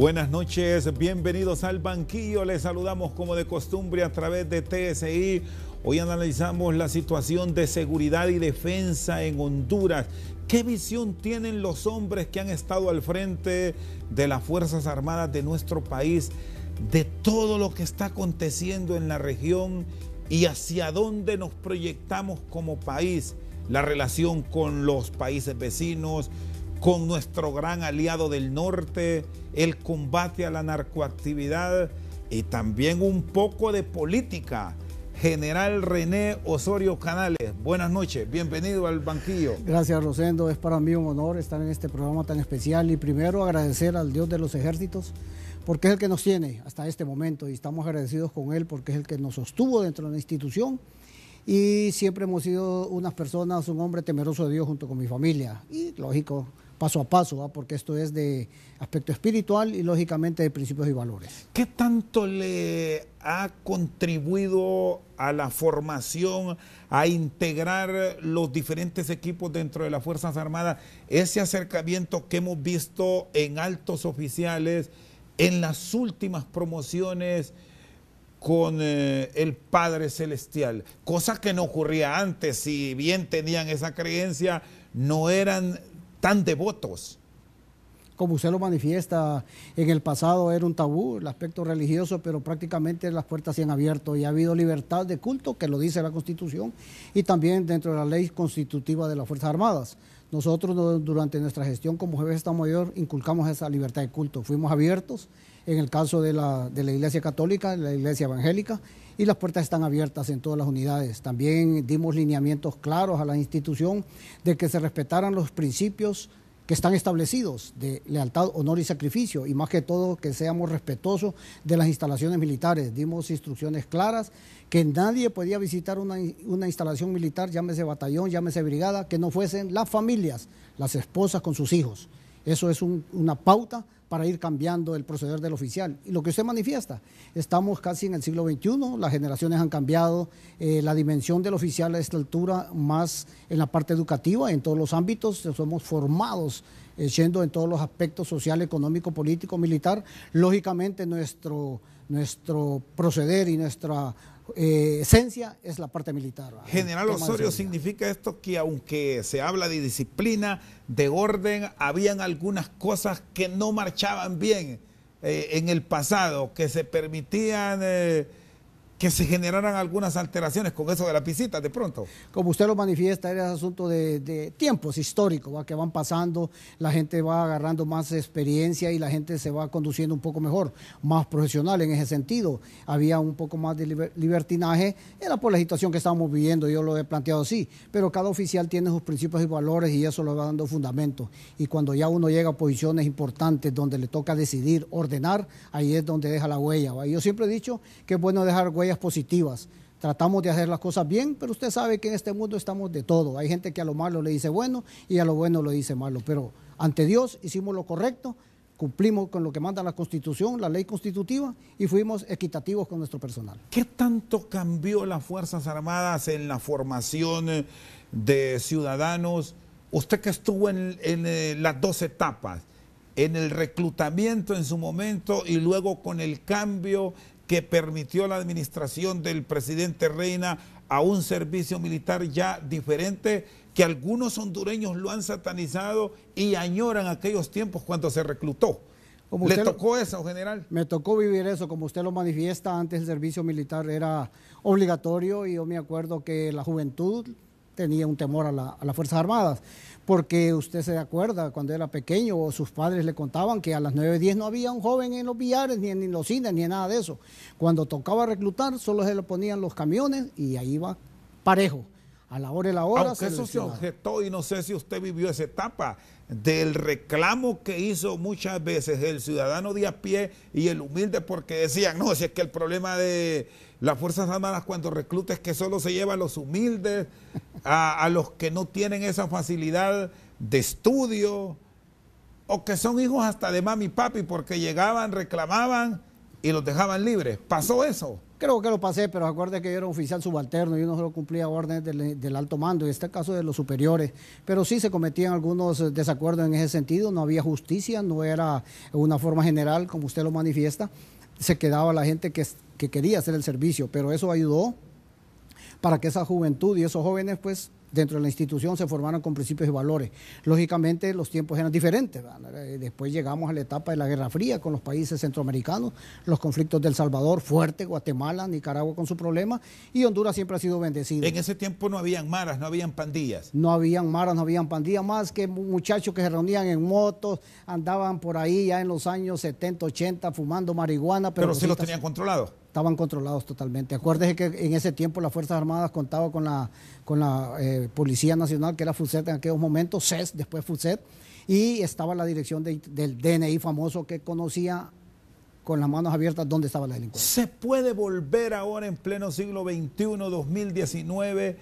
Buenas noches, bienvenidos al banquillo. Les saludamos como de costumbre a través de TSI. Hoy analizamos la situación de seguridad y defensa en Honduras. ¿Qué visión tienen los hombres que han estado al frente de las Fuerzas Armadas de nuestro país de todo lo que está aconteciendo en la región y hacia dónde nos proyectamos como país? La relación con los países vecinos, con nuestro gran aliado del norte el combate a la narcoactividad y también un poco de política. General René Osorio Canales, buenas noches, bienvenido al banquillo. Gracias Rosendo, es para mí un honor estar en este programa tan especial y primero agradecer al Dios de los ejércitos porque es el que nos tiene hasta este momento y estamos agradecidos con él porque es el que nos sostuvo dentro de la institución y siempre hemos sido unas personas, un hombre temeroso de Dios junto con mi familia y lógico paso a paso, porque esto es de aspecto espiritual y lógicamente de principios y valores. ¿Qué tanto le ha contribuido a la formación, a integrar los diferentes equipos dentro de las Fuerzas Armadas, ese acercamiento que hemos visto en altos oficiales, en las últimas promociones? con eh, el Padre Celestial, cosa que no ocurría antes, si bien tenían esa creencia, no eran tan devotos. Como usted lo manifiesta, en el pasado era un tabú el aspecto religioso, pero prácticamente las puertas se han abierto y ha habido libertad de culto, que lo dice la Constitución, y también dentro de la ley constitutiva de las Fuerzas Armadas. Nosotros durante nuestra gestión como jefe de Estado Mayor inculcamos esa libertad de culto. Fuimos abiertos en el caso de la, de la Iglesia Católica, de la Iglesia Evangélica, y las puertas están abiertas en todas las unidades. También dimos lineamientos claros a la institución de que se respetaran los principios que están establecidos de lealtad, honor y sacrificio, y más que todo que seamos respetuosos de las instalaciones militares. Dimos instrucciones claras que nadie podía visitar una, una, instalación militar, llámese batallón, llámese brigada, que no fuesen las familias, las esposas con sus hijos. Eso es una pauta para ir cambiando el proceder del oficial. Y lo que usted manifiesta, estamos casi en el siglo XXI, las generaciones han cambiado, eh, la dimensión del oficial a esta altura más en la parte educativa, en todos los ámbitos, somos formados siendo eh, yendo en todos los aspectos social, económico, político, militar. Lógicamente nuestro, nuestro proceder y nuestra eh, esencia es la parte militar. General Osorio, ¿significa esto que aunque se habla de disciplina, de orden, habían algunas cosas que no marchaban bien eh, en el pasado, que se permitían... Eh, que se generaran algunas alteraciones con eso de la visitas de pronto. Como usted lo manifiesta, era asunto de, tiempos históricos que van pasando, la gente va agarrando más experiencia y la gente se va conduciendo un poco mejor, más profesional en ese sentido. Había un poco más de libertinaje, era por la situación que estábamos viviendo, yo lo he planteado así, pero cada oficial tiene sus principios y valores y eso lo va dando fundamento. Y cuando ya uno llega a posiciones importantes donde le toca decidir, ordenar, ahí es donde deja la huella. Yo siempre he dicho que es bueno dejar huella positivas. Tratamos de hacer las cosas bien, pero usted sabe que en este mundo estamos de todo. Hay gente que a lo malo le dice bueno y a lo bueno le dice malo, pero ante Dios hicimos lo correcto, cumplimos con lo que manda la Constitución, la ley constitutiva, y fuimos equitativos con nuestro personal. ¿Qué tanto cambió las Fuerzas Armadas en la formación eh, de ciudadanos? Usted que estuvo en, en eh, las dos etapas, en el reclutamiento en su momento y luego con el cambio que permitió la administración del presidente Reina a un servicio militar ya diferente que algunos hondureños lo han satanizado y añoran aquellos tiempos cuando se reclutó. ¿Le tocó eso, general? Me tocó vivir eso, como usted lo manifiesta, antes el servicio militar era obligatorio y yo me acuerdo que la juventud tenía un temor a, las Fuerzas Armadas, porque usted se acuerda cuando era pequeño o sus padres le contaban que a las 9 10 no había un joven en los billares, ni en, en los cines, ni en nada de eso. Cuando tocaba reclutar, solo se le ponían los camiones y ahí va parejo a la hora y la hora. Aunque eso se objetó y no sé si usted vivió esa etapa del reclamo que hizo muchas veces el ciudadano de a pie y el humilde porque decían, no, si es que el problema de las Fuerzas Armadas cuando recluta es que solo se lleva a los humildes, a, a los que no tienen esa facilidad de estudio o que son hijos hasta de mami y papi porque llegaban, reclamaban y los dejaban libres. ¿Pasó eso? Creo que lo pasé, pero acuerde que yo era oficial subalterno, y no solo cumplía órdenes del, alto mando, y este caso de los superiores, pero sí se cometían algunos eh, desacuerdos en ese sentido, no había justicia, no era una forma general como usted lo manifiesta, se quedaba la gente que quería hacer el servicio, pero eso ayudó para que esa juventud y esos jóvenes pues dentro de la institución se formaron con principios y valores. Lógicamente los tiempos eran diferentes. Eh, después llegamos a la etapa de la Guerra Fría con los países centroamericanos, los conflictos del Salvador fuerte, Guatemala, Nicaragua con su problema y Honduras siempre ha sido bendecida. En ese tiempo no habían maras, no habían pandillas. No habían maras, no habían pandillas, más que muchachos que se reunían en motos, andaban por ahí ya en los años 70, 80 fumando marihuana. Pero, pero los tenían controlados estaban controlados totalmente. Acuérdese que en ese tiempo las Fuerzas Armadas contaban con la, con la eh, Policía Nacional, que era FUSET en aquellos momentos, e CES, después FUSET, y estaba la dirección del DNI famoso que conocía con las manos abiertas dónde estaba la delincuencia. ¿Se puede volver ahora en pleno siglo XXI, 2019,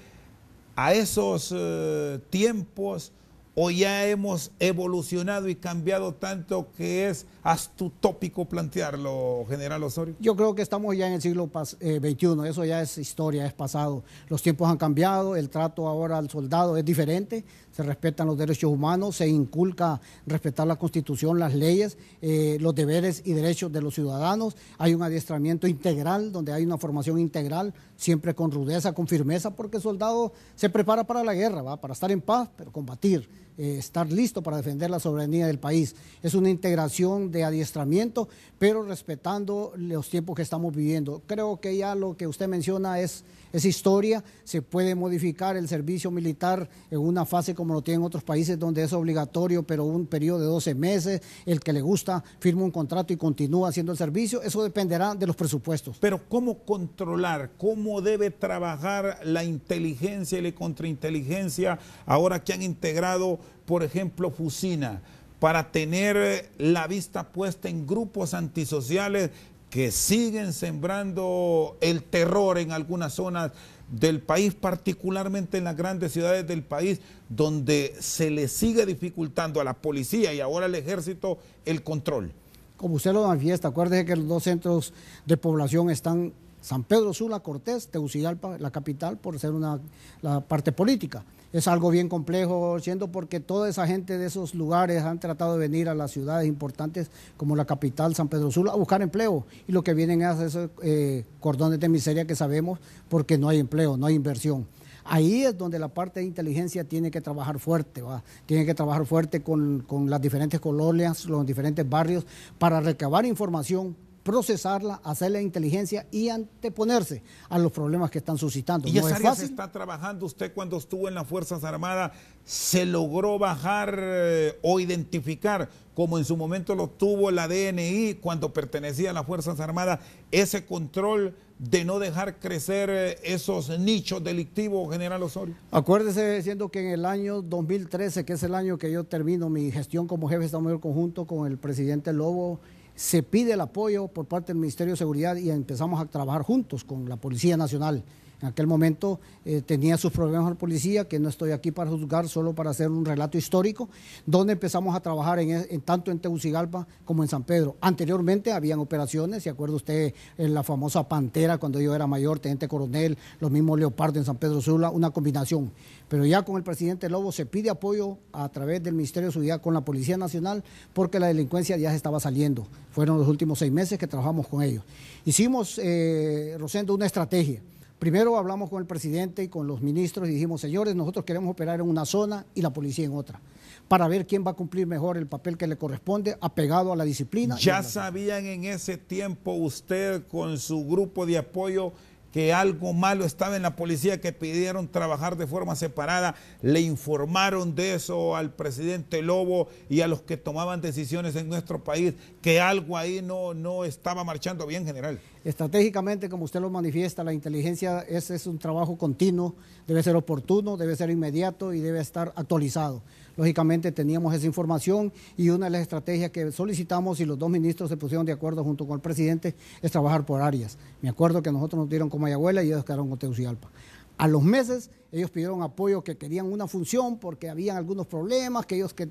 a esos eh, tiempos o ya hemos evolucionado y cambiado tanto que es astutópico plantearlo, general Osorio? Yo creo que estamos ya en el siglo XXI, eh, eso ya es historia, es pasado. Los tiempos han cambiado, el trato ahora al soldado es diferente, se respetan los derechos humanos, se inculca respetar la constitución, las leyes, eh, los deberes y derechos de los ciudadanos, hay un adiestramiento integral, donde hay una formación integral, siempre con rudeza, con firmeza, porque el soldado se prepara para la guerra, ¿va? para estar en paz, pero combatir. Eh, estar listo para defender la soberanía del país. Es una integración de adiestramiento, pero respetando los tiempos que estamos viviendo. Creo que ya lo que usted menciona es es historia, se puede modificar el servicio militar en una fase como lo tienen otros países donde es obligatorio, pero un periodo de 12 meses, el que le gusta firma un contrato y continúa haciendo el servicio, eso dependerá de los presupuestos. Pero ¿cómo controlar, cómo debe trabajar la inteligencia y la contrainteligencia ahora que han integrado, por ejemplo, Fusina? para tener la vista puesta en grupos antisociales que siguen sembrando el terror en algunas zonas del país, particularmente en las grandes ciudades del país, donde se le sigue dificultando a la policía y ahora al ejército el control. Como usted lo manifiesta, acuérdese que los dos centros de población están San Pedro Sula, Cortés, Tegucigalpa, la capital, por ser una, la parte política es algo bien complejo, siendo porque toda esa gente de esos lugares han tratado de venir a las ciudades importantes como la capital, San Pedro Sula, a buscar empleo. Y lo que vienen es esos eh, cordones de miseria que sabemos porque no hay empleo, no hay inversión. Ahí es donde la parte de inteligencia tiene que trabajar fuerte, tiene que trabajar fuerte con, con las diferentes colonias, los diferentes barrios, para recabar información procesarla, hacer la inteligencia y anteponerse a los problemas que están suscitando. ¿Y se está trabajando usted cuando estuvo en las Fuerzas Armadas? ¿Se logró bajar eh, o identificar, como en su momento lo tuvo la DNI cuando pertenecía a las Fuerzas Armadas, ese control de no dejar crecer eh, esos nichos delictivos, general Osorio? Acuérdese, diciendo que en el año 2013, que es el año que yo termino mi gestión como jefe de Estado Mayor Conjunto con el presidente Lobo, se pide el apoyo por parte del Ministerio de Seguridad y empezamos a trabajar juntos con la Policía Nacional. En aquel momento eh, tenía sus problemas con la policía, que no estoy aquí para juzgar, solo para hacer un relato histórico, donde empezamos a trabajar en, tanto en Tegucigalpa como en San Pedro. Anteriormente habían operaciones, ¿se acuerda usted en la famosa Pantera cuando yo era mayor, teniente coronel, los mismos Leopardo en San Pedro Sula, una combinación? Pero ya con el presidente Lobo se pide apoyo a través del Ministerio de Seguridad con la Policía Nacional porque la delincuencia ya se estaba saliendo. Fueron los últimos seis meses que trabajamos con ellos. Hicimos, eh, Rosendo, una estrategia. Primero hablamos con el presidente y con los ministros y dijimos, señores, nosotros queremos operar en una zona y la policía en otra, para ver quién va a cumplir mejor el papel que le corresponde, apegado a la disciplina. Ya sabían en ese tiempo usted con su grupo de apoyo que algo malo estaba en la policía, que pidieron trabajar de forma separada, le informaron de eso al presidente Lobo y a los que tomaban decisiones en nuestro país, que algo ahí no, no estaba marchando bien, general. Estratégicamente, como usted lo manifiesta, la inteligencia es un trabajo continuo, debe ser oportuno, debe ser inmediato y debe estar actualizado. Lógicamente teníamos esa información y una de las estrategias que solicitamos y los dos ministros se pusieron de acuerdo junto con el presidente es trabajar por áreas. Me acuerdo que nosotros nos dieron como Mayagüela y ellos quedaron con Alpa. A los meses ellos pidieron apoyo que querían una función porque habían algunos problemas, que ellos que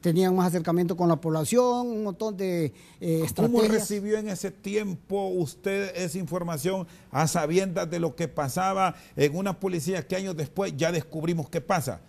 tenían más acercamiento con la población, un montón de eh, estrategias. ¿Cómo recibió en ese tiempo usted esa información a sabiendas de lo que pasaba en una policía que años después ya descubrimos qué pasa?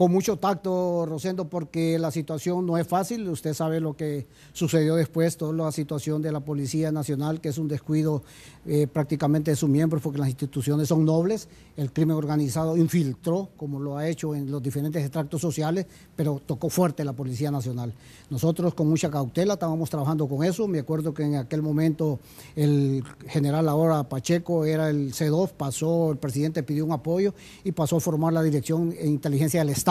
con mucho tacto, Rosendo, porque la situación no es fácil. Usted sabe lo que sucedió después, toda la situación de la Policía Nacional, que es un descuido eh, prácticamente de sus miembros, porque las instituciones son nobles. El crimen organizado infiltró, como lo ha hecho en los diferentes extractos sociales, pero tocó fuerte la Policía Nacional. Nosotros con mucha cautela estábamos trabajando con eso. Me acuerdo que en aquel momento el general ahora Pacheco era el CEDOF, pasó, el presidente pidió un apoyo y pasó a formar la Dirección de Inteligencia del Estado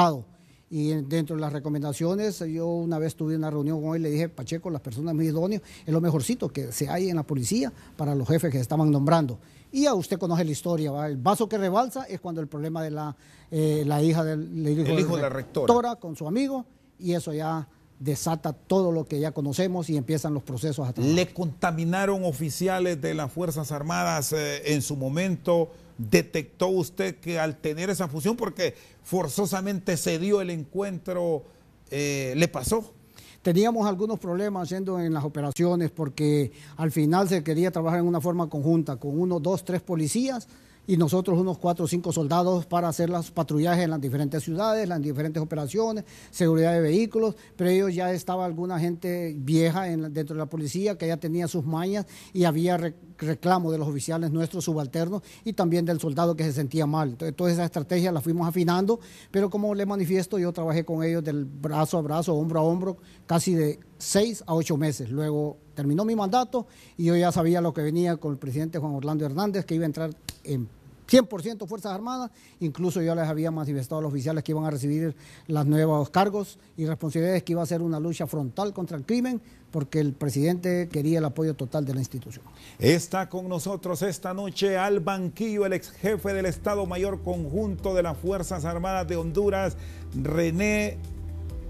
y dentro de las recomendaciones, yo una vez tuve una reunión con él, le dije, Pacheco, las personas muy idóneas, es lo mejorcito que se hay en la policía para los jefes que se estaban nombrando. Y a usted conoce la historia, el vaso que rebalsa es cuando el problema de la, eh, la hija del hijo, de, la rectora. con su amigo, y eso ya desata todo lo que ya conocemos y empiezan los procesos ¿Le contaminaron oficiales de las Fuerzas Armadas eh, en su momento? detectó usted que al tener esa fusión, porque forzosamente se dio el encuentro, eh, le pasó? Teníamos algunos problemas haciendo en las operaciones porque al final se quería trabajar en una forma conjunta con uno, dos, tres policías y nosotros unos cuatro o cinco soldados para hacer los patrullajes en las diferentes ciudades, las diferentes operaciones, seguridad de vehículos, pero ellos ya estaba alguna gente vieja dentro de la policía que ya tenía sus mañas y había reclamo de los oficiales nuestros subalternos y también del soldado que se sentía mal. Entonces, toda esa estrategia la fuimos afinando, pero como les manifiesto, yo trabajé con ellos del brazo a brazo, hombro a hombro, casi de seis a ocho meses. Luego terminó mi mandato y yo ya sabía lo que venía con el presidente Juan Orlando Hernández, que iba a entrar en 100% Fuerzas Armadas, incluso ya les había manifestado a los oficiales que iban a recibir los nuevos cargos y responsabilidades, que iba a ser una lucha frontal contra el crimen, porque el presidente quería el apoyo total de la institución. Está con nosotros esta noche al banquillo el ex jefe del Estado Mayor Conjunto de las Fuerzas Armadas de Honduras, René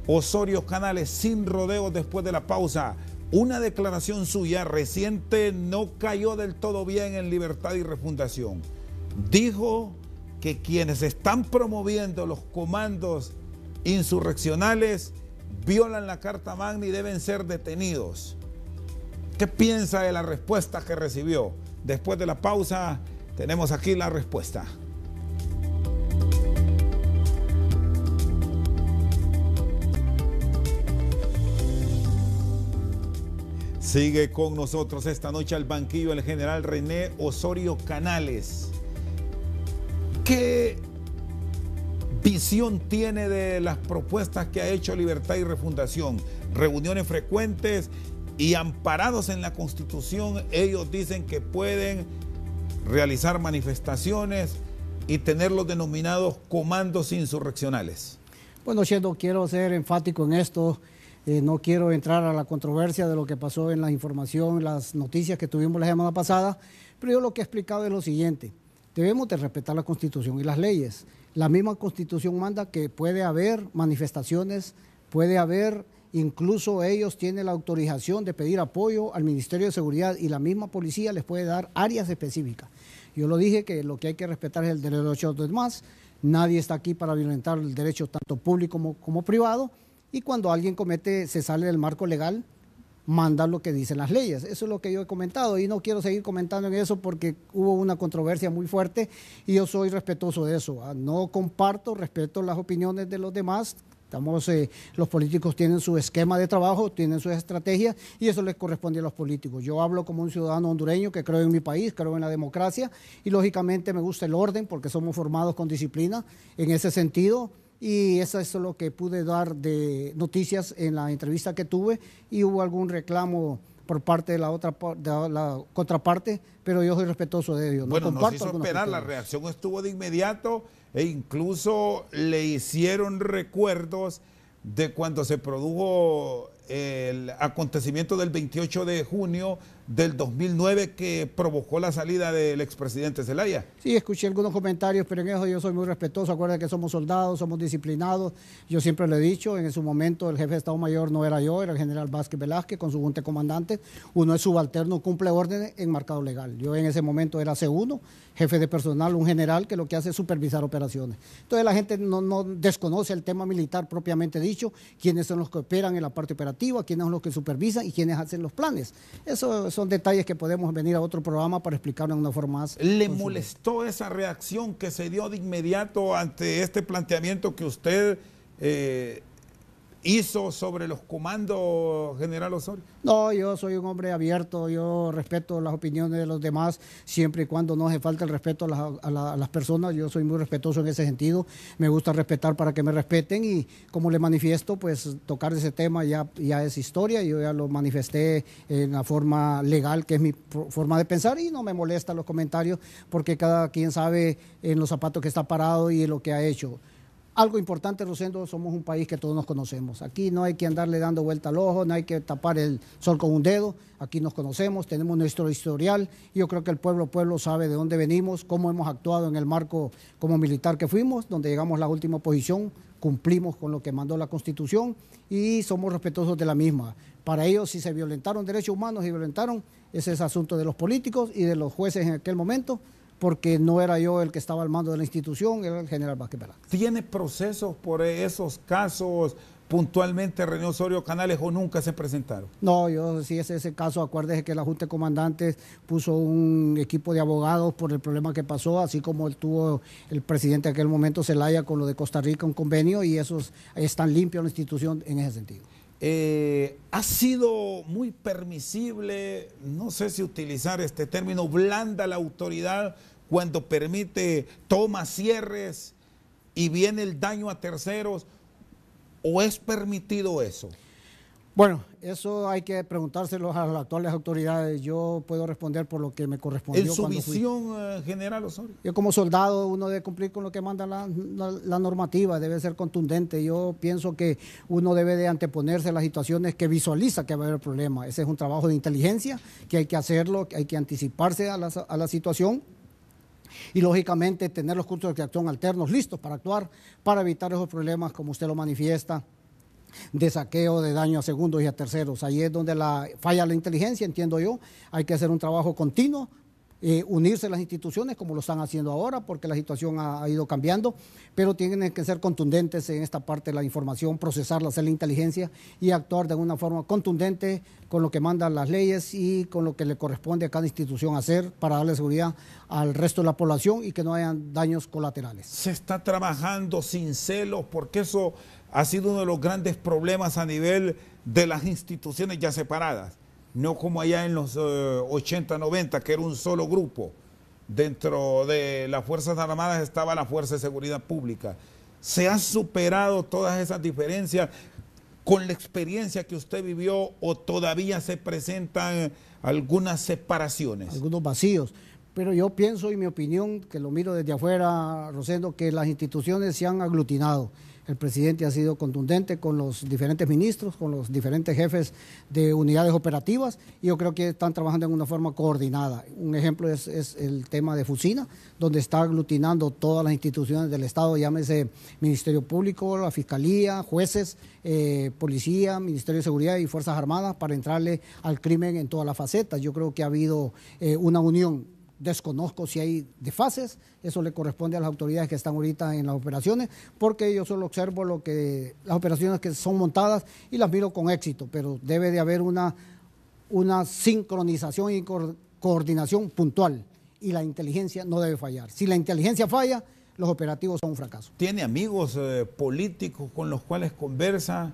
Osorio Canales, sin rodeos después de la pausa. Una declaración suya reciente no cayó del todo bien en Libertad y Refundación dijo que quienes están promoviendo los comandos insurreccionales violan la Carta Magna y deben ser detenidos. ¿Qué piensa de la respuesta que recibió? Después de la pausa tenemos aquí la respuesta. Sigue con nosotros esta noche al banquillo el general René Osorio Canales ¿Qué visión tiene de las propuestas que ha hecho Libertad y Refundación? Reuniones frecuentes y amparados en la Constitución, ellos dicen que pueden realizar manifestaciones y tener los denominados comandos insurreccionales. Bueno, siendo quiero ser enfático en esto. Eh, no quiero entrar a la controversia de lo que pasó en la información, las noticias que tuvimos la semana pasada, pero yo lo que he explicado es lo siguiente debemos de respetar la Constitución y las leyes. La misma Constitución manda que puede haber manifestaciones, puede haber, incluso ellos tienen la autorización de pedir apoyo al Ministerio de Seguridad y la misma policía les puede dar áreas específicas. Yo lo dije que lo que hay que respetar es el derecho de los demás, nadie está aquí para violentar el derecho tanto público como, como privado y cuando alguien comete, se sale del marco legal, manda lo que dicen las leyes. Eso es lo que yo he comentado y no quiero seguir comentando en eso porque hubo una controversia muy fuerte y yo soy respetuoso de eso. ¿ah? No comparto, respeto las opiniones de los demás. Estamos, eh, los políticos tienen su esquema de trabajo, tienen su estrategia y eso les corresponde a los políticos. Yo hablo como un ciudadano hondureño que creo en mi país, creo en la democracia y lógicamente me gusta el orden porque somos formados con disciplina. En ese sentido, y eso es lo que pude dar de noticias en la entrevista que tuve y hubo algún reclamo por parte de la otra de la contraparte, pero yo soy respetuoso de ellos. Bueno, no se esperar, la reacción estuvo de inmediato e incluso le hicieron recuerdos de cuando se produjo el acontecimiento del 28 de junio del 2009 que provocó la salida del expresidente Zelaya. Sí, escuché algunos comentarios, pero en eso yo soy muy respetuoso. Acuerda que somos soldados, somos disciplinados. Yo siempre lo he dicho, en su momento el jefe de Estado Mayor no era yo, era el general Vázquez Velázquez con su junta comandante. Uno es subalterno, cumple órdenes en marcado legal. Yo en ese momento era C1, jefe de personal, un general que lo que hace es supervisar operaciones. Entonces la gente no, desconoce el tema militar propiamente dicho, quiénes son los que operan en la parte operativa, quiénes son los que supervisan y quiénes hacen los planes. Eso, eso son detalles que podemos venir a otro programa para explicarlo de una forma más. ¿Le molestó esa reacción que se dio de inmediato ante este planteamiento que usted eh, hizo sobre los comandos, general Osorio? No, yo soy un hombre abierto, yo respeto las opiniones de los demás, siempre y cuando no se falta el respeto a, las personas, yo soy muy respetuoso en ese sentido, me gusta respetar para que me respeten y como le manifiesto, pues tocar ese tema ya, ya es historia, yo ya lo manifesté en la forma legal, que es mi forma de pensar y no me molesta los comentarios porque cada quien sabe en los zapatos que está parado y en lo que ha hecho algo importante, Rosendo, somos un país que todos nos conocemos. Aquí no hay que andarle dando vuelta al ojo, no hay que tapar el sol con un dedo. Aquí nos conocemos, tenemos nuestro historial. Y yo creo que el pueblo, pueblo sabe de dónde venimos, cómo hemos actuado en el marco como militar que fuimos, donde llegamos a la última posición, cumplimos con lo que mandó la Constitución y somos respetuosos de la misma. Para ellos, si se violentaron derechos humanos y violentaron, ese es asunto de los políticos y de los jueces en aquel momento porque no era yo el que estaba al mando de la institución, era el general Vázquez Velázquez. ¿Tiene procesos por esos casos puntualmente René Osorio Canales o nunca se presentaron? No, yo sí es ese caso, acuérdese que la Junta de Comandantes puso un equipo de abogados por el problema que pasó, así como el tuvo el presidente en aquel momento, Zelaya, con lo de Costa Rica, un convenio, y esos están limpios la institución en ese sentido. Eh, ha sido muy permisible, no sé si utilizar este término, blanda la autoridad cuando permite toma cierres y viene el daño a terceros, o es permitido eso? Bueno, eso hay que preguntárselo a las actuales autoridades. Yo puedo responder por lo que me correspondió. ¿En su cuando visión fui. Eh, general, Yo como soldado, uno debe cumplir con lo que manda la, normativa, debe ser contundente. Yo pienso que uno debe de anteponerse a las situaciones que visualiza que va a haber problema. Ese es un trabajo de inteligencia que hay que hacerlo, que hay que anticiparse a la, a la situación y lógicamente tener los cursos de acción alternos listos para actuar, para evitar esos problemas como usted lo manifiesta de saqueo, de daño a segundos y a terceros. Ahí es donde la, falla la inteligencia, entiendo yo. Hay que hacer un trabajo continuo, eh, unirse las instituciones como lo están haciendo ahora, porque la situación ha, ha, ido cambiando, pero tienen que ser contundentes en esta parte de la información, procesarla, hacer la inteligencia y actuar de una forma contundente con lo que mandan las leyes y con lo que le corresponde a cada institución hacer para darle seguridad al resto de la población y que no hayan daños colaterales. Se está trabajando sin celos, porque eso ha sido uno de los grandes problemas a nivel de las instituciones ya separadas, no como allá en los 80, eh, 90, que era un solo grupo. Dentro de las Fuerzas Armadas estaba la Fuerza de Seguridad Pública. Se han superado todas esas diferencias con la experiencia que usted vivió o todavía se presentan algunas separaciones. Algunos vacíos. Pero yo pienso, y mi opinión, que lo miro desde afuera, Rosendo, que las instituciones se han aglutinado. El presidente ha sido contundente con los diferentes ministros, con los diferentes jefes de unidades operativas y yo creo que están trabajando en una forma coordinada. Un ejemplo es, el tema de Fusina, donde está aglutinando todas las instituciones del Estado, llámese Ministerio Público, la Fiscalía, jueces, eh, Policía, Ministerio de Seguridad y Fuerzas Armadas para entrarle al crimen en todas las facetas. Yo creo que ha habido eh, una unión desconozco si hay desfases, eso le corresponde a las autoridades que están ahorita en las operaciones, porque yo solo observo lo que las operaciones que son montadas y las miro con éxito, pero debe de haber una, una sincronización y coordinación puntual y la inteligencia no debe fallar. Si la inteligencia falla, los operativos son un fracaso. ¿Tiene amigos eh, políticos con los cuales conversa?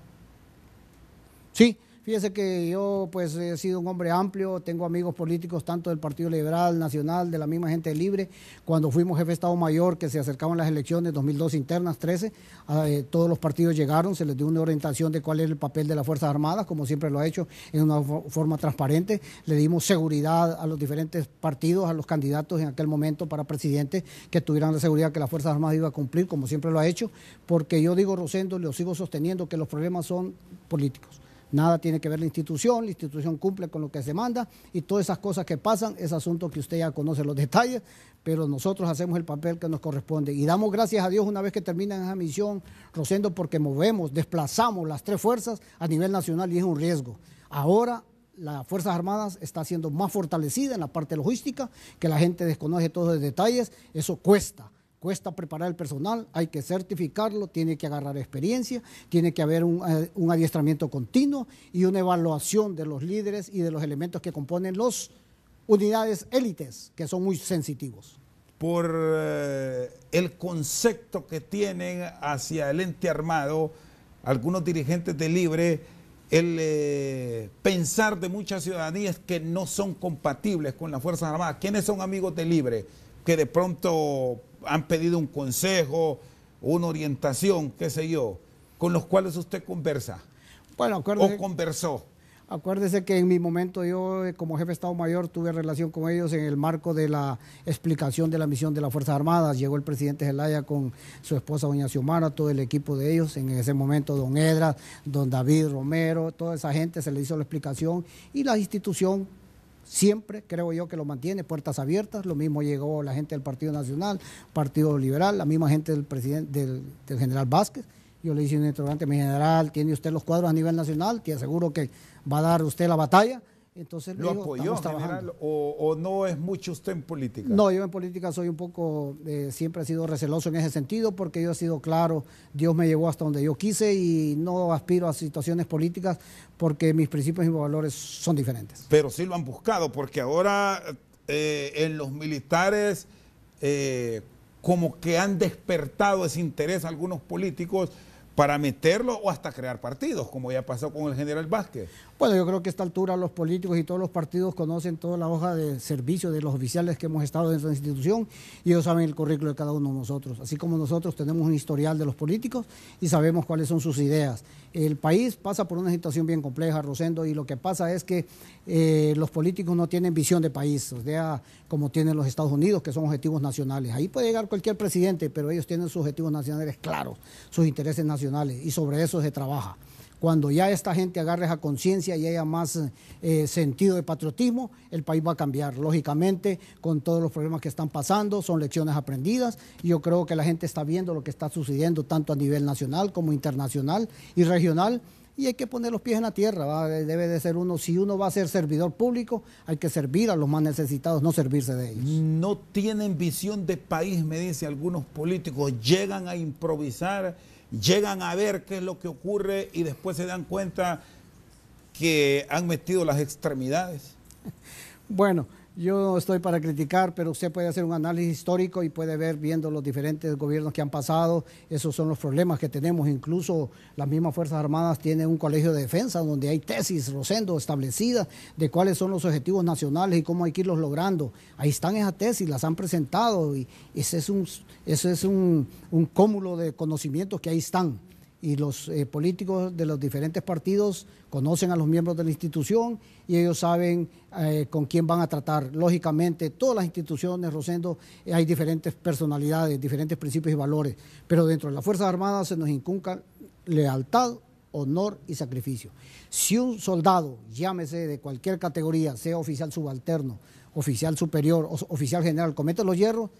Sí, Fíjese que yo pues he sido un hombre amplio, tengo amigos políticos tanto del Partido Liberal, Nacional, de la misma gente libre. Cuando fuimos jefe de Estado Mayor, que se acercaban las elecciones 2002 internas, 13, ah, eh, todos los partidos llegaron, se les dio una orientación de cuál es el papel de las Fuerzas Armadas, como siempre lo ha hecho en una forma transparente. Le dimos seguridad a los diferentes partidos, a los candidatos en aquel momento para presidente, que tuvieran la seguridad que las Fuerzas Armadas iban a cumplir, como siempre lo ha hecho, porque yo digo, Rosendo, lo sigo sosteniendo, que los problemas son políticos Nada tiene que ver la institución, la institución cumple con lo que se manda y todas esas cosas que pasan es asunto que usted ya conoce los detalles, pero nosotros hacemos el papel que nos corresponde y damos gracias a Dios una vez que terminan esa misión, Rosendo, porque movemos, desplazamos las tres fuerzas a nivel nacional y es un riesgo. Ahora las Fuerzas Armadas está siendo más fortalecida en la parte logística, que la gente desconoce todos los detalles, eso cuesta cuesta preparar el personal, hay que certificarlo, tiene que agarrar experiencia, tiene que haber un, eh, adiestramiento continuo y una evaluación de los líderes y de los elementos que componen las unidades élites, que son muy sensitivos. Por eh, el concepto que tienen hacia el ente armado, algunos dirigentes de Libre, el eh, pensar de muchas ciudadanías que no son compatibles con las Fuerzas Armadas. ¿Quiénes son amigos de Libre? Que de pronto han pedido un consejo, una orientación, qué sé yo, con los cuales usted conversa? Bueno, acuérdese, ¿O conversó? Acuérdese que en mi momento yo, eh, como jefe de Estado Mayor, tuve relación con ellos en el marco de la explicación de la misión de las Fuerzas Armadas. Llegó el presidente Zelaya con su esposa doña Xiomara, todo el equipo de ellos, en ese momento don Edra, don David Romero, toda esa gente, se le hizo la explicación y la institución siempre creo yo que lo mantiene, puertas abiertas, lo mismo llegó la gente del Partido Nacional, Partido Liberal, la misma gente del presidente del, general Vázquez. Yo le hice un interrogante, mi general, tiene usted los cuadros a nivel nacional, que aseguro que va a dar usted la batalla. Entonces lo apoyó o, no es mucho usted en política. No, yo en política soy un poco, eh, siempre he sido receloso en ese sentido porque yo he sido claro, Dios me llevó hasta donde yo quise y no aspiro a situaciones políticas porque mis principios y mis valores son diferentes. Pero sí lo han buscado porque ahora eh, en los militares eh, como que han despertado ese interés algunos políticos para meterlo o hasta crear partidos, como ya pasó con el general Vázquez. Bueno, yo creo que a esta altura los políticos y todos los partidos conocen toda la hoja de servicio de los oficiales que hemos estado de la institución y ellos saben el currículo de cada uno de nosotros, así como nosotros tenemos un historial de los políticos y sabemos cuáles son sus ideas. El país pasa por una situación bien compleja, Rosendo, y lo que pasa es que eh, los políticos no tienen visión de país, o sea, como tienen los Estados Unidos, que son objetivos nacionales. Ahí puede llegar cualquier presidente, pero ellos tienen sus objetivos nacionales claros, sus intereses nacionales, y sobre eso se trabaja. Cuando ya esta gente agarre esa conciencia y haya más eh, sentido de patriotismo, el país va a cambiar. Lógicamente, con todos los problemas que están pasando, son lecciones aprendidas. Y yo creo que la gente está viendo lo que está sucediendo tanto a nivel nacional como internacional y regional y hay que poner los pies en la tierra. Debe de ser uno, si uno va a ser servidor público, hay que servir a los más necesitados, no servirse de ellos. No tienen visión de país, me dicen algunos políticos. Llegan a improvisar, llegan a ver qué es lo que ocurre y después se dan cuenta que han metido las extremidades. Bueno, yo estoy para criticar, pero usted puede hacer un análisis histórico y puede ver viendo los diferentes gobiernos que han pasado, esos son los problemas que tenemos. Incluso las mismas Fuerzas Armadas tienen un colegio de defensa donde hay tesis, Rosendo, establecida, de cuáles son los objetivos nacionales y cómo hay que irlos logrando. Ahí están esas tesis, las han presentado y ese es un, ese es un, un cúmulo de conocimientos que ahí están y los eh, políticos de los diferentes partidos conocen a los miembros de la institución y ellos saben eh, con quién van a tratar. Lógicamente, todas las instituciones, Rosendo, eh, hay diferentes personalidades, diferentes principios y valores, pero dentro de las Fuerzas Armadas se nos inculca lealtad, honor y sacrificio. Si un soldado, llámese de cualquier categoría, sea oficial subalterno, oficial superior, o oficial general, comete los hierros,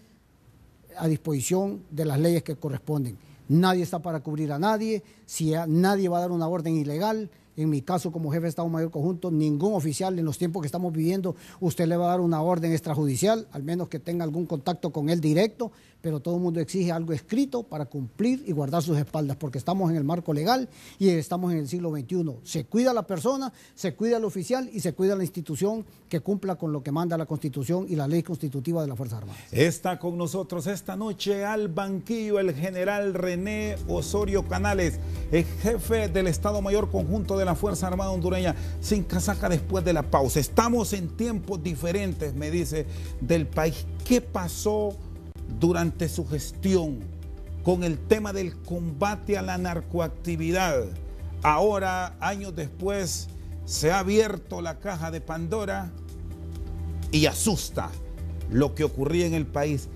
a disposición de las leyes que corresponden nadie está para cubrir a nadie, si nadie va a dar una orden ilegal, en mi caso como jefe de Estado Mayor Conjunto, ningún oficial en los tiempos que estamos viviendo, usted le va a dar una orden extrajudicial, al menos que tenga algún contacto con él directo, pero todo el mundo exige algo escrito para cumplir y guardar sus espaldas, porque estamos en el marco legal y estamos en el siglo XXI. Se cuida la persona, se cuida el oficial y se cuida la institución que cumpla con lo que manda la Constitución y la ley constitutiva de la Fuerza Armada Está con nosotros esta noche al banquillo el general René Osorio Canales, el jefe del Estado Mayor Conjunto de la Fuerza Armada Hondureña sin casaca después de la pausa. Estamos en tiempos diferentes, me dice, del país. ¿Qué pasó durante su gestión con el tema del combate a la narcoactividad? Ahora, años después, se ha abierto la caja de Pandora y asusta lo que ocurría en el país.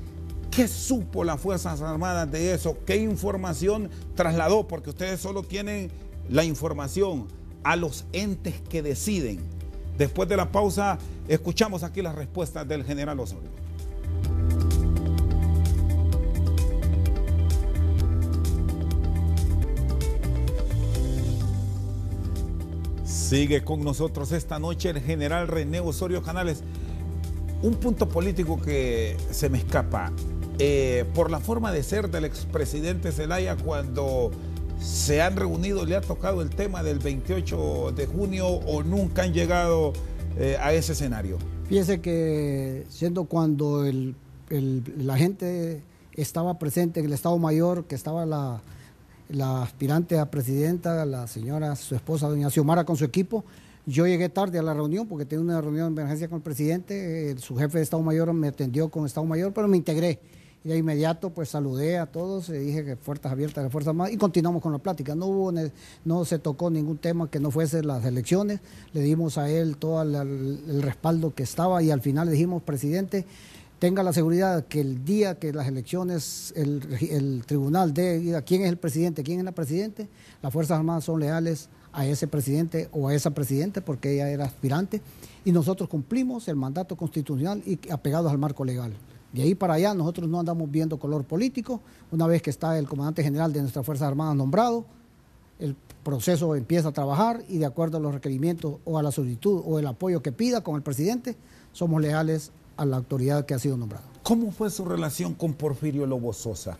¿Qué supo las Fuerzas Armadas de eso? ¿Qué información trasladó? Porque ustedes solo tienen la información a los entes que deciden. Después de la pausa, escuchamos aquí las respuestas del general Osorio. Sigue con nosotros esta noche el general René Osorio Canales. Un punto político que se me escapa. Eh, por la forma de ser del expresidente Zelaya cuando se han reunido, le ha tocado el tema del 28 de junio o nunca han llegado eh, a ese escenario? Fíjese que siendo cuando la gente estaba presente en el Estado Mayor, que estaba la, aspirante a presidenta, la señora, su esposa, doña Xiomara, con su equipo, yo llegué tarde a la reunión porque tenía una reunión de emergencia con el presidente, eh, su jefe de Estado Mayor me atendió con Estado Mayor, pero me integré y de inmediato pues saludé a todos y dije que fuerzas abiertas, las fuerzas armadas y continuamos con la plática. No hubo no se tocó ningún tema que no fuese las elecciones. Le dimos a él todo el, respaldo que estaba y al final le dijimos, presidente, tenga la seguridad que el día que las elecciones, el, tribunal dé quién es el presidente, quién es la presidente, las Fuerzas Armadas son leales a ese presidente o a esa presidente porque ella era aspirante y nosotros cumplimos el mandato constitucional y apegados al marco legal. De ahí para allá nosotros no andamos viendo color político. Una vez que está el comandante general de nuestras Fuerzas Armadas nombrado, el proceso empieza a trabajar y de acuerdo a los requerimientos o a la solicitud o el apoyo que pida con el presidente, somos leales a la autoridad que ha sido nombrada. ¿Cómo fue su relación con Porfirio Lobo Sosa?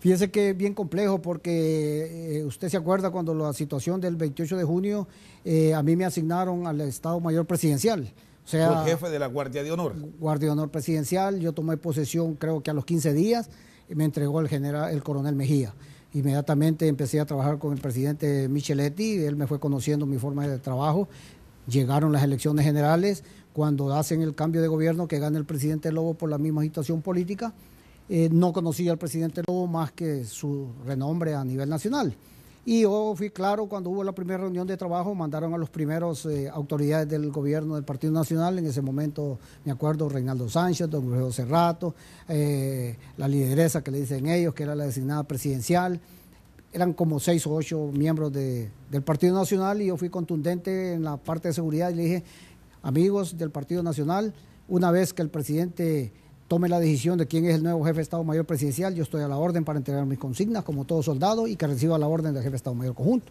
Fíjese que es bien complejo porque eh, usted se acuerda cuando la situación del 28 de junio eh, a mí me asignaron al Estado Mayor Presidencial jefe de la Guardia de Honor. Guardia de Honor Presidencial. Yo tomé posesión, creo que a los 15 días, y me entregó el, general, el coronel Mejía. Inmediatamente empecé a trabajar con el presidente Micheletti, él me fue conociendo mi forma de trabajo. Llegaron las elecciones generales, cuando hacen el cambio de gobierno que gana el presidente Lobo por la misma situación política, eh, no conocía al presidente Lobo más que su renombre a nivel nacional. Y yo oh, fui claro, cuando hubo la primera reunión de trabajo, mandaron a los primeros eh, autoridades del gobierno del Partido Nacional, en ese momento, me acuerdo, Reinaldo Sánchez, don Jorge Cerrato, eh, la lideresa que le dicen ellos, que era la designada presidencial eran como seis o ocho miembros del Partido Nacional y yo fui contundente en la parte de seguridad y le dije, amigos del Partido Nacional, una vez que el presidente tome la decisión de quién es el nuevo jefe de Estado Mayor Presidencial. Yo estoy a la orden para entregar mis consignas como todo soldado y que reciba la orden del jefe de Estado Mayor Conjunto.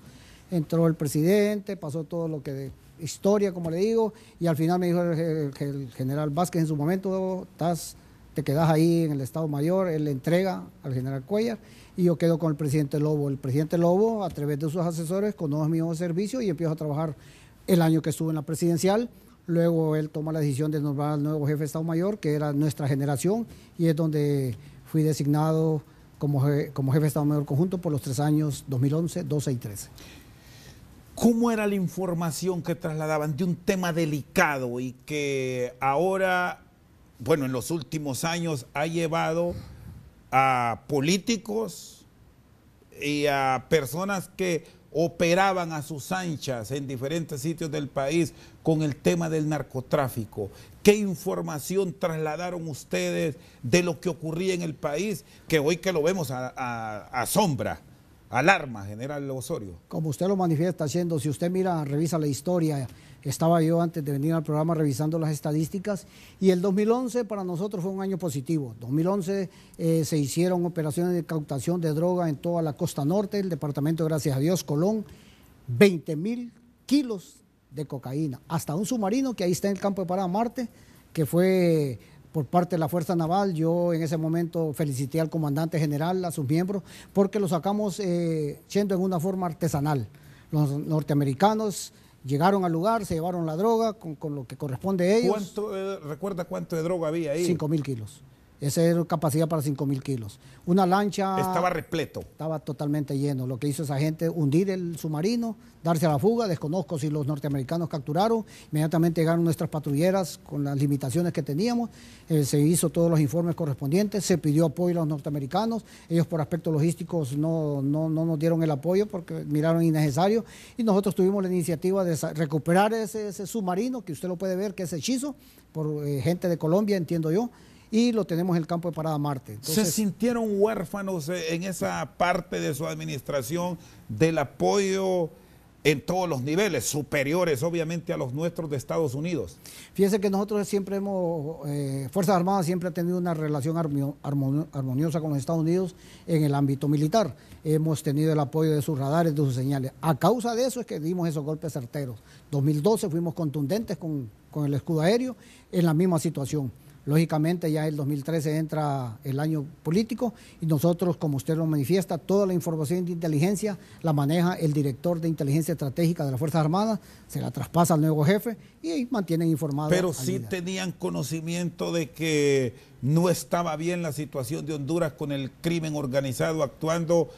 Entró el presidente, pasó todo lo que de historia, como le digo, y al final me dijo el, general Vázquez en su momento, estás, te quedas ahí en el Estado Mayor, él le entrega al general Cuellar y yo quedo con el presidente Lobo. El presidente Lobo, a través de sus asesores, conoce mi mismos servicio y empiezo a trabajar el año que estuve en la presidencial. Luego él toma la decisión de nombrar al nuevo jefe de Estado Mayor, que era nuestra generación, y es donde fui designado como, como jefe de Estado Mayor conjunto por los tres años 2011, 12 y 13. ¿Cómo era la información que trasladaban de un tema delicado y que ahora, bueno, en los últimos años ha llevado a políticos y a personas que operaban a sus anchas en diferentes sitios del país con el tema del narcotráfico. ¿Qué información trasladaron ustedes de lo que ocurría en el país que hoy que lo vemos a asombra? Alarma, general Osorio. Como usted lo manifiesta haciendo, si usted mira, revisa la historia, estaba yo antes de venir al programa revisando las estadísticas y el 2011 para nosotros fue un año positivo. 2011 eh, se hicieron operaciones de cautación de droga en toda la costa norte, el departamento, gracias a Dios, Colón, 20 mil kilos de cocaína, hasta un submarino que ahí está en el campo de Parada Marte, que fue por parte de la Fuerza Naval. Yo en ese momento felicité al comandante general, a sus miembros, porque lo sacamos siendo eh, en una forma artesanal. Los norteamericanos Llegaron al lugar, se llevaron la droga con, con lo que corresponde a ellos. ¿Cuánto, eh, ¿Recuerda cuánto de droga había ahí? 5 mil kilos. Esa era capacidad para 5.000 kilos. Una lancha... Estaba repleto. Estaba totalmente lleno. Lo que hizo esa gente, hundir el submarino, darse a la fuga. Desconozco si los norteamericanos capturaron. Inmediatamente llegaron nuestras patrulleras con las limitaciones que teníamos. Eh, se hizo todos los informes correspondientes. Se pidió apoyo a los norteamericanos. Ellos por aspectos logísticos no, nos dieron el apoyo porque miraron innecesario. Y nosotros tuvimos la iniciativa de recuperar ese, submarino, que usted lo puede ver, que es hechizo, por eh, gente de Colombia, entiendo yo y lo tenemos en el campo de parada Marte. ¿Se sintieron huérfanos eh, en esa parte de su administración del apoyo? en todos los niveles, superiores obviamente a los nuestros de Estados Unidos. Fíjense que nosotros siempre hemos, eh, Fuerzas Armadas siempre ha tenido una relación armoniosa con los Estados Unidos en el ámbito militar. Hemos tenido el apoyo de sus radares, de sus señales. A causa de eso es que dimos esos golpes certeros. 2012 fuimos contundentes con el escudo aéreo en la misma situación. Lógicamente ya el 2013 entra el año político y nosotros, como usted lo manifiesta, toda la información de inteligencia la maneja el director de inteligencia estratégica de las Fuerzas Armadas, se la traspasa al nuevo jefe y mantienen informado. Pero sí tenían conocimiento de que no estaba bien la situación de Honduras con el crimen organizado actuando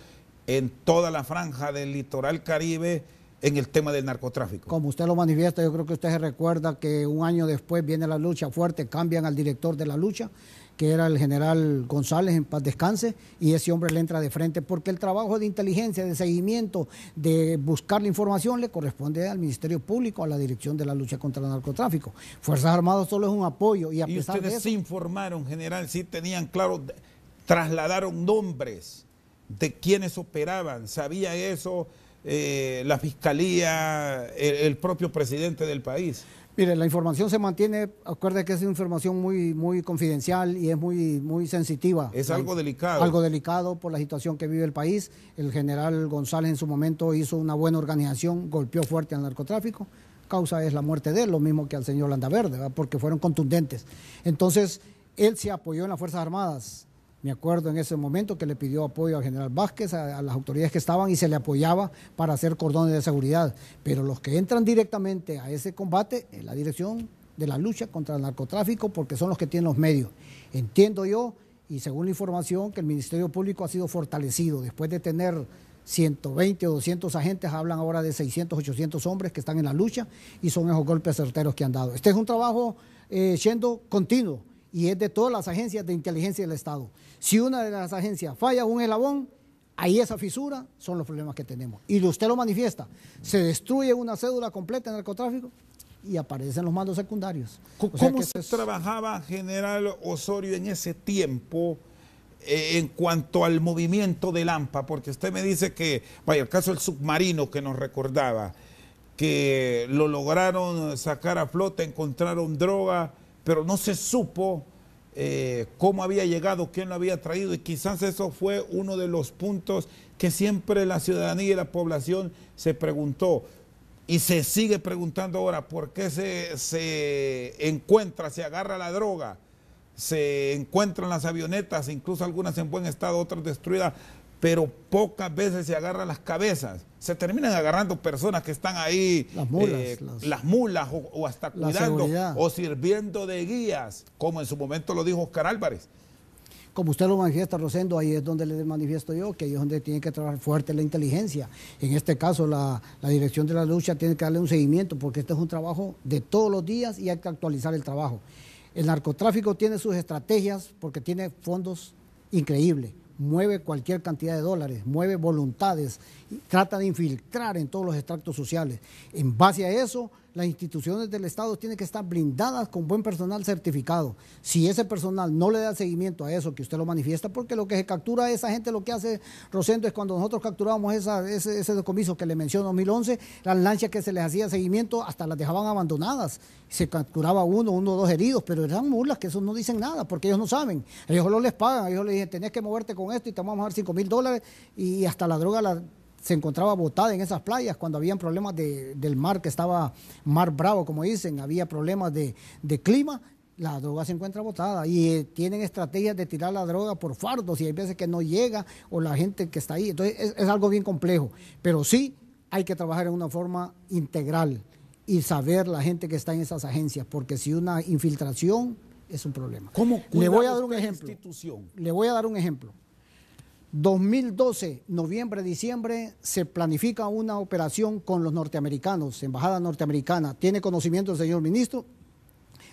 en toda la franja del litoral caribe en el tema del narcotráfico. Como usted lo manifiesta, yo creo que usted se recuerda que un año después viene la lucha fuerte, cambian al director de la lucha, que era el general González, en paz descanse, y ese hombre le entra de frente, porque el trabajo de inteligencia, de seguimiento, de buscar la información, le corresponde al Ministerio Público, a la Dirección de la Lucha contra el Narcotráfico. Fuerzas Armadas solo es un apoyo. Y, ustedes se informaron, general, si tenían claro, trasladaron nombres de quienes operaban, sabía eso eh, la fiscalía, el, propio presidente del país? Mire, la información se mantiene, acuerde que es información muy, muy confidencial y es muy, muy sensitiva. Es algo delicado. Algo delicado por la situación que vive el país. El general González en su momento hizo una buena organización, golpeó fuerte al narcotráfico. Causa es la muerte de él, lo mismo que al señor Landaverde, porque fueron contundentes. Entonces, él se apoyó en las Fuerzas Armadas me acuerdo en ese momento que le pidió apoyo al general Vázquez, a, las autoridades que estaban y se le apoyaba para hacer cordones de seguridad. Pero los que entran directamente a ese combate en la dirección de la lucha contra el narcotráfico porque son los que tienen los medios. Entiendo yo, y según la información, que el Ministerio Público ha sido fortalecido después de tener 120 o 200 agentes, hablan ahora de 600, 800 hombres que están en la lucha y son esos golpes certeros que han dado. Este es un trabajo eh, siendo continuo y es de todas las agencias de inteligencia del Estado. Si una de las agencias falla un elabón ahí esa fisura son los problemas que tenemos. Y usted lo manifiesta, se destruye una cédula completa de narcotráfico y aparecen los mandos secundarios. ¿Cómo se trabajaba General Osorio en ese tiempo? Eh, en cuanto al movimiento de Lampa porque usted me dice que, vaya, el caso del submarino que nos recordaba, que lo lograron sacar a flota, encontraron droga, pero no se supo eh, cómo había llegado, quién lo había traído, y quizás eso fue uno de los puntos que siempre la ciudadanía y la población se preguntó. Y se sigue preguntando ahora por qué se, se encuentra, se agarra la droga, se encuentran las avionetas, incluso algunas en buen estado, otras destruidas, pero pocas veces se agarran las cabezas. Se terminan agarrando personas que están ahí, las mulas, eh, las, mulas o, hasta cuidando o sirviendo de guías, como en su momento lo dijo Oscar Álvarez. Como usted lo manifiesta, Rosendo, ahí es donde le manifiesto yo que ahí es donde tiene que trabajar fuerte la inteligencia. En este caso, la dirección de la lucha tiene que darle un seguimiento porque este es un trabajo de todos los días y hay que actualizar el trabajo. El narcotráfico tiene sus estrategias porque tiene fondos increíbles mueve cualquier cantidad de dólares, mueve voluntades, trata de infiltrar en todos los extractos sociales. En base a eso, las instituciones del Estado tienen que estar blindadas con buen personal certificado. Si ese personal no le da seguimiento a eso que usted lo manifiesta, porque lo que se captura esa gente, lo que hace Rosendo es cuando nosotros capturábamos esa, ese, decomiso que le mencionó menciono 2011, las lanchas que se les hacía seguimiento hasta las dejaban abandonadas. Se capturaba uno, uno o dos heridos, pero eran mulas que eso no dicen nada, porque ellos no saben. Ellos no les pagan, ellos le dije, tenés que moverte con esto y te vamos a dar 5 mil dólares y hasta la droga la se encontraba botada en esas playas cuando habían problemas del mar, que estaba mar bravo, como dicen, había problemas de, clima, la droga se encuentra botada y eh, tienen estrategias de tirar la droga por fardos y hay veces que no llega o la gente que está ahí. Entonces es, algo bien complejo, pero sí hay que trabajar en una forma integral y saber la gente que está en esas agencias, porque si una infiltración es un problema. ¿Cómo Le voy a dar un ejemplo. Le voy a dar un ejemplo. 2012, noviembre, diciembre, se planifica una operación con los norteamericanos, Embajada Norteamericana. ¿Tiene conocimiento el señor ministro?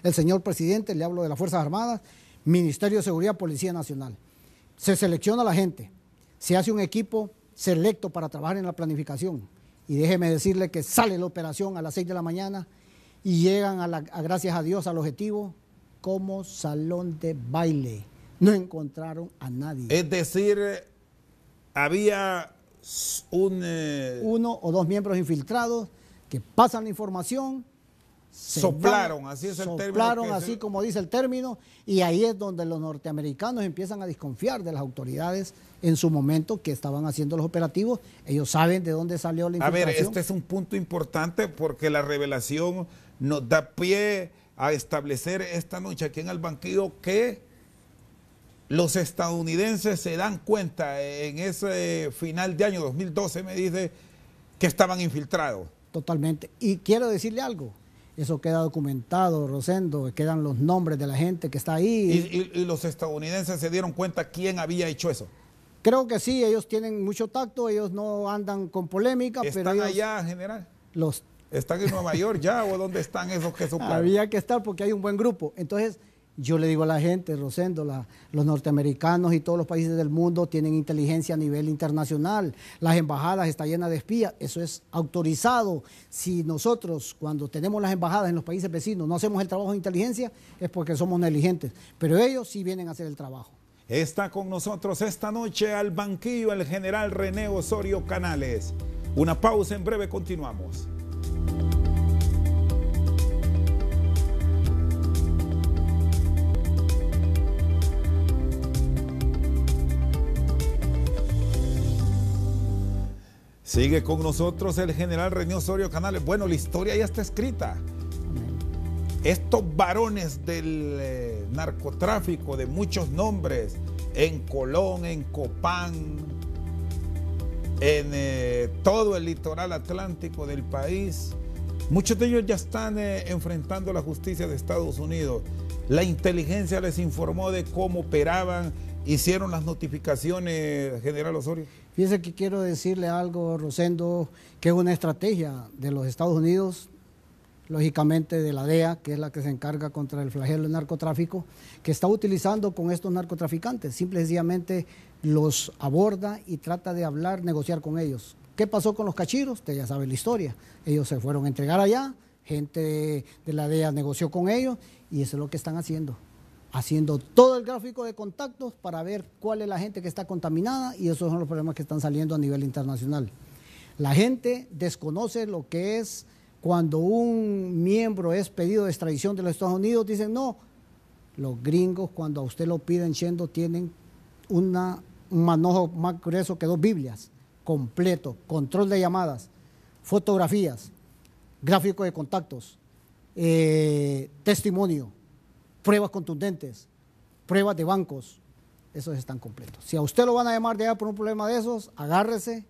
El señor presidente, le hablo de las Fuerzas Armadas, Ministerio de Seguridad, Policía Nacional. Se selecciona la gente, se hace un equipo selecto para trabajar en la planificación. Y déjeme decirle que sale la operación a las 6 de la mañana y llegan, a, la, gracias a Dios, al objetivo como salón de baile no encontraron a nadie. Es decir, había un... Eh, Uno o dos miembros infiltrados que pasan la información. Soplaron, así es el término. Soplaron, así como dice el término, y ahí es donde los norteamericanos empiezan a desconfiar de las autoridades en su momento que estaban haciendo los operativos. Ellos saben de dónde salió la información. A ver, este es un punto importante porque la revelación nos da pie a establecer esta noche aquí en el banquillo que los estadounidenses se dan cuenta en ese final de año 2012, me dice, que estaban infiltrados. Totalmente. Y quiero decirle algo. Eso queda documentado, Rosendo, quedan los nombres de la gente que está ahí. ¿Y, los estadounidenses se dieron cuenta quién había hecho eso? Creo que sí, ellos tienen mucho tacto, ellos no andan con polémica. ¿Están pero allá, general? Los... ¿Están en Nueva York ya o dónde están esos que son? Había que estar porque hay un buen grupo. Entonces, yo le digo a la gente, Rosendo, los norteamericanos y todos los países del mundo tienen inteligencia a nivel internacional. Las embajadas están llenas de espías. Eso es autorizado. Si nosotros, cuando tenemos las embajadas en los países vecinos, no hacemos el trabajo de inteligencia, es porque somos negligentes. Pero ellos sí vienen a hacer el trabajo. Está con nosotros esta noche al banquillo el general René Osorio Canales. Una pausa, en breve continuamos. Sigue con nosotros el general René Osorio Canales. Bueno, la historia ya está escrita. Estos varones del eh, narcotráfico de muchos nombres, en Colón, en Copán, en eh, todo el litoral atlántico del país, muchos de ellos ya están eh, enfrentando la justicia de Estados Unidos. La inteligencia les informó de cómo operaban, hicieron las notificaciones, general Osorio. Fíjese que quiero decirle algo, Rosendo, que es una estrategia de los Estados Unidos, lógicamente de la DEA, que es la que se encarga contra el flagelo del narcotráfico, que está utilizando con estos narcotraficantes. Simple y sencillamente los aborda y trata de hablar, negociar con ellos. ¿Qué pasó con los cachiros? Usted ya sabe la historia. Ellos se fueron a entregar allá, gente de la DEA negoció con ellos y eso es lo que están haciendo haciendo todo el gráfico de contactos para ver cuál es la gente que está contaminada y esos son los problemas que están saliendo a nivel internacional. La gente desconoce lo que es cuando un miembro es pedido de extradición de los Estados Unidos, dicen no. Los gringos cuando a usted lo piden yendo tienen un manojo más grueso que dos Biblias, completo, control de llamadas, fotografías, gráfico de contactos, eh, testimonio, pruebas contundentes, pruebas de bancos, esos están completos. Si a usted lo van a llamar de allá por un problema de esos, agárrese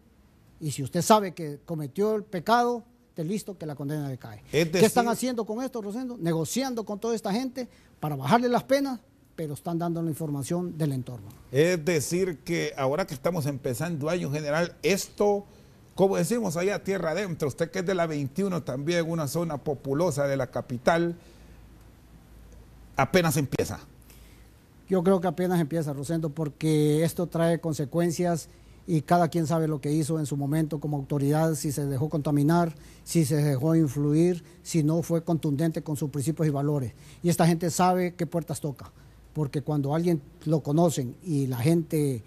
y si usted sabe que cometió el pecado, esté listo que la condena le cae. ¿Qué están haciendo con esto, Rosendo? Negociando con toda esta gente para bajarle las penas, pero están dando la información del entorno. Es decir, que ahora que estamos empezando año general, esto, como decimos allá tierra adentro, usted que es de la 21 también, una zona populosa de la capital, apenas empieza? Yo creo que apenas empieza, Rosendo, porque esto trae consecuencias y cada quien sabe lo que hizo en su momento como autoridad, si se dejó contaminar, si se dejó influir, si no fue contundente con sus principios y valores. Y esta gente sabe qué puertas toca, porque cuando alguien lo conocen y la gente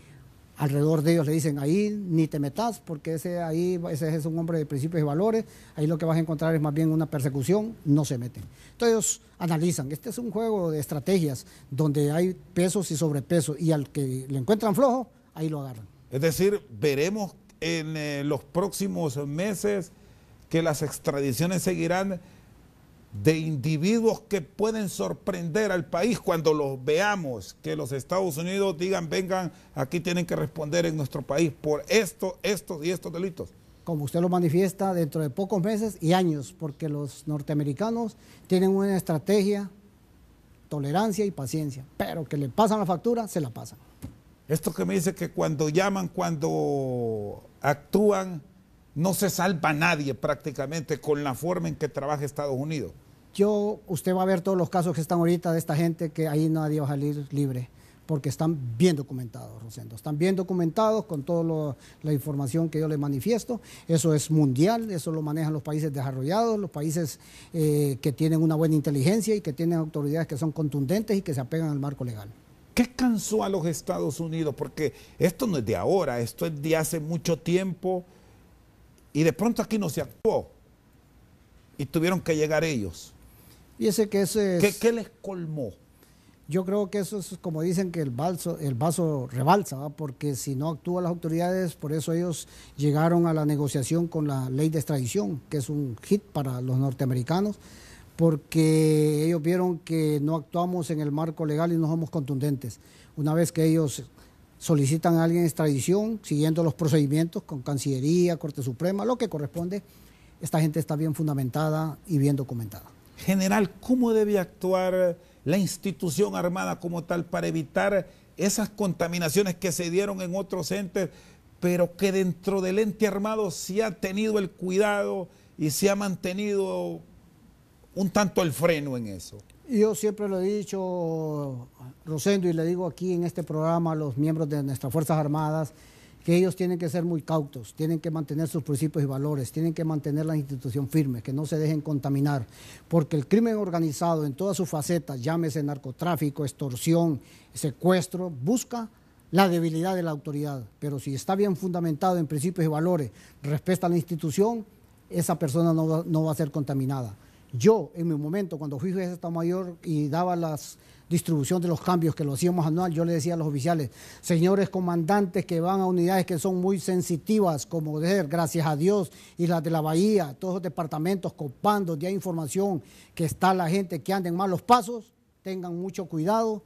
alrededor de ellos le dicen, ahí ni te metas, porque ese ahí ese es un hombre de principios y valores, ahí lo que vas a encontrar es más bien una persecución, no se meten. Entonces ellos analizan, este es un juego de estrategias donde hay pesos y sobrepesos, y al que le encuentran flojo, ahí lo agarran. Es decir, veremos en eh, los próximos meses que las extradiciones seguirán de individuos que pueden sorprender al país cuando los veamos, que los Estados Unidos digan, vengan, aquí tienen que responder en nuestro país por esto, estos y estos delitos. Como usted lo manifiesta, dentro de pocos meses y años, porque los norteamericanos tienen una estrategia, tolerancia y paciencia, pero que le pasan la factura, se la pasan. Esto que me dice que cuando llaman, cuando actúan, no se salva nadie prácticamente con la forma en que trabaja Estados Unidos. Yo, usted va a ver todos los casos que están ahorita de esta gente que ahí nadie va a salir libre, porque están bien documentados, Rosendo, están bien documentados con toda la información que yo le manifiesto. Eso es mundial, eso lo manejan los países desarrollados, los países eh, que tienen una buena inteligencia y que tienen autoridades que son contundentes y que se apegan al marco legal. ¿Qué cansó a los Estados Unidos? Porque esto no es de ahora, esto es de hace mucho tiempo y de pronto aquí no se actuó. Y tuvieron que llegar ellos. que es... ¿Qué, les colmó? Yo creo que eso es como dicen que el, balso, el vaso rebalsa, porque si no actúan las autoridades, por eso ellos llegaron a la negociación con la ley de extradición, que es un hit para los norteamericanos, porque ellos vieron que no actuamos en el marco legal y no somos contundentes. Una vez que ellos solicitan a alguien extradición, siguiendo los procedimientos con Cancillería, Corte Suprema, lo que corresponde. Esta gente está bien fundamentada y bien documentada. General, ¿cómo debe actuar la institución armada como tal para evitar esas contaminaciones que se dieron en otros entes, pero que dentro del ente armado se ha tenido el cuidado y se ha mantenido un tanto el freno en eso? Yo siempre lo he dicho, Rosendo, y le digo aquí en este programa a los miembros de nuestras Fuerzas Armadas, que ellos tienen que ser muy cautos, tienen que mantener sus principios y valores, tienen que mantener la institución firme, que no se dejen contaminar, porque el crimen organizado en todas sus facetas, llámese narcotráfico, extorsión, secuestro, busca la debilidad de la autoridad, pero si está bien fundamentado en principios y valores, respeta a la institución, esa persona no va a ser contaminada. Yo, en mi momento, cuando fui jefe de Estado Mayor y daba la distribución de los cambios que lo hacíamos anual, yo le decía a los oficiales, señores comandantes que van a unidades que son muy sensitivas, como de gracias a Dios, y las de la Bahía, todos los departamentos, copando ya hay información que está la gente que anda en malos pasos, tengan mucho cuidado,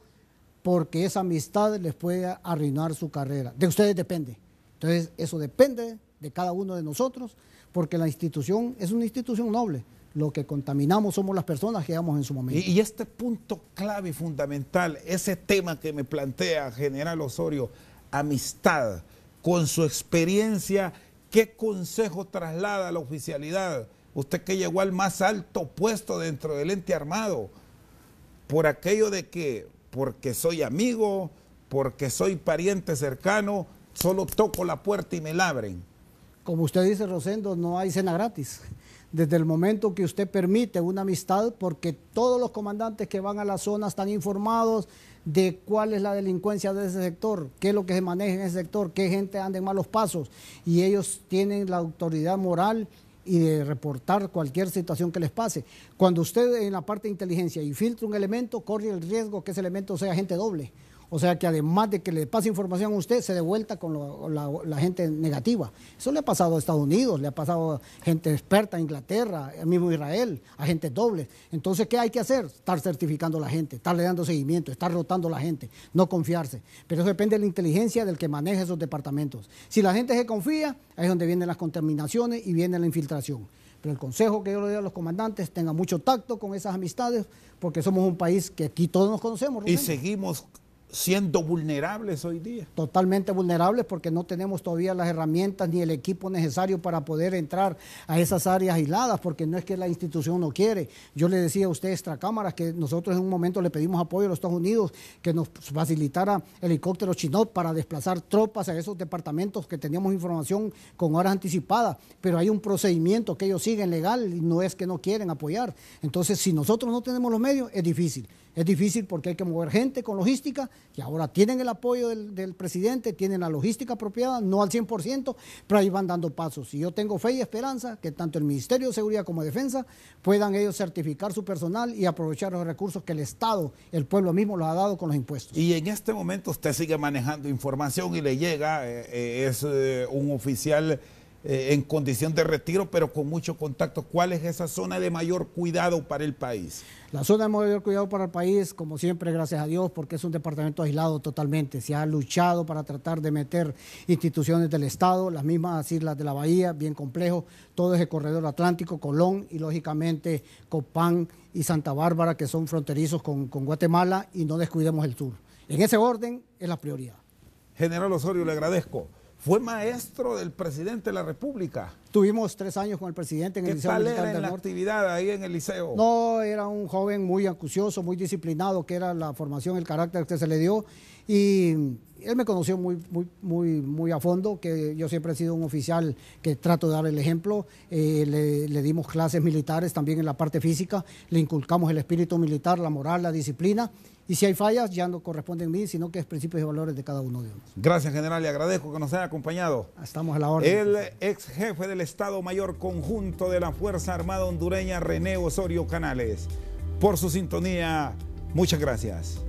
porque esa amistad les puede arruinar su carrera. De ustedes depende. Entonces, eso depende de cada uno de nosotros, porque la institución es una institución noble lo que contaminamos somos las personas que amamos en su momento. Y, este punto clave y fundamental, ese tema que me plantea General Osorio, amistad, con su experiencia, ¿qué consejo traslada a la oficialidad? Usted que llegó al más alto puesto dentro del ente armado, por aquello de que, porque soy amigo, porque soy pariente cercano, solo toco la puerta y me abren. Como usted dice, Rosendo, no hay cena gratis desde el momento que usted permite una amistad, porque todos los comandantes que van a la zona están informados de cuál es la delincuencia de ese sector, qué es lo que se maneja en ese sector, qué gente anda en malos pasos, y ellos tienen la autoridad moral y de reportar cualquier situación que les pase. Cuando usted en la parte de inteligencia infiltra un elemento, corre el riesgo que ese elemento sea gente doble o sea que además de que le pase información a usted, se devuelta con la, gente negativa. Eso le ha pasado a Estados Unidos, le ha pasado a gente experta en Inglaterra, el mismo Israel, a gente doble. Entonces, ¿qué hay que hacer? Estar certificando a la gente, estarle dando seguimiento, estar rotando a la gente, no confiarse. Pero eso depende de la inteligencia del que maneja esos departamentos. Si la gente se confía, ahí es donde vienen las contaminaciones y viene la infiltración. Pero el consejo que yo le doy a los comandantes, tenga mucho tacto con esas amistades, porque somos un país que aquí todos nos conocemos. Y seguimos siendo vulnerables hoy día. Totalmente vulnerables porque no tenemos todavía las herramientas ni el equipo necesario para poder entrar a esas áreas aisladas, porque no es que la institución no quiere. Yo le decía a usted extra cámara... que nosotros en un momento le pedimos apoyo a los Estados Unidos que nos facilitara helicópteros chinos... para desplazar tropas a esos departamentos que teníamos información con horas anticipadas, pero hay un procedimiento que ellos siguen legal y no es que no quieren apoyar. Entonces, si nosotros no tenemos los medios, es difícil. Es difícil porque hay que mover gente con logística y ahora tienen el apoyo del, presidente, tienen la logística apropiada, no al 100%, pero ahí van dando pasos. Y yo tengo fe y esperanza que tanto el Ministerio de Seguridad como Defensa puedan ellos certificar su personal y aprovechar los recursos que el Estado, el pueblo mismo, los ha dado con los impuestos. Y en este momento usted sigue manejando información y le llega, eh, eh, es eh, un oficial eh, en condición de retiro, pero con mucho contacto. ¿Cuál es esa zona de mayor cuidado para el país? La zona de mayor cuidado para el país, como siempre, gracias a Dios, porque es un departamento aislado totalmente. Se ha luchado para tratar de meter instituciones del Estado, las mismas islas de la Bahía, bien complejo, todo ese corredor atlántico, Colón y lógicamente Copán y Santa Bárbara, que son fronterizos con, con Guatemala, y no descuidemos el sur. En ese orden es la prioridad. General Osorio, le agradezco fue maestro del presidente de la República. Tuvimos tres años con el presidente en el Liceo tal era la actividad ahí en el liceo? No, era un joven muy acucioso, muy disciplinado, que era la formación, el carácter que se le dio. Y él me conoció muy, muy, muy, muy a fondo, que yo siempre he sido un oficial que trato de dar el ejemplo. Eh, le, dimos clases militares también en la parte física, le inculcamos el espíritu militar, la moral, la disciplina. Y si hay fallas, ya no corresponde a mí, sino que es principios y valores de cada uno de ellos Gracias, general. Le agradezco que nos haya acompañado. Estamos a la orden. El ex jefe del Estado Mayor Conjunto de la Fuerza Armada Hondureña, René Osorio Canales. Por su sintonía, muchas gracias.